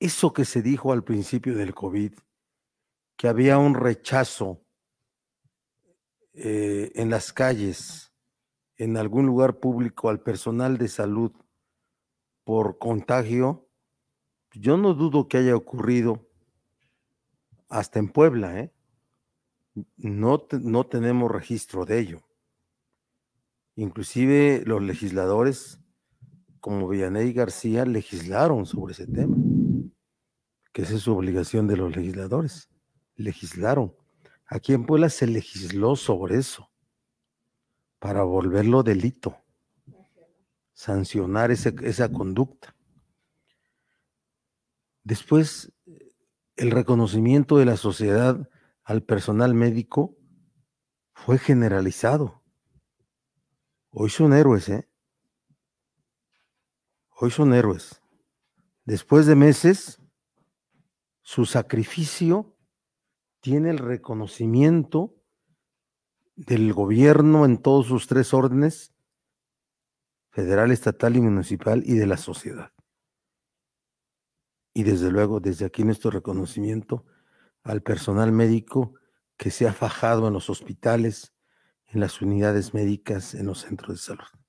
eso que se dijo al principio del COVID, que había un rechazo eh, en las calles, en algún lugar público, al personal de salud por contagio, yo no dudo que haya ocurrido hasta en Puebla, ¿eh? no, tenemos registro de ello. Inclusive los legisladores, como y García, legislaron sobre ese tema esa es su obligación de los legisladores. Legislaron. Aquí en Puebla se legisló sobre eso, para volverlo delito, sancionar esa conducta. Después, el reconocimiento de la sociedad al personal médico fue generalizado. Hoy son héroes, ¿eh? Hoy son héroes. Después de meses, su sacrificio tiene el reconocimiento del gobierno en todos sus tres órdenes, federal, estatal y municipal, y de la sociedad. Y desde luego, desde aquí nuestro reconocimiento al personal médico que se ha fajado en los hospitales, en las unidades médicas, en los centros de salud.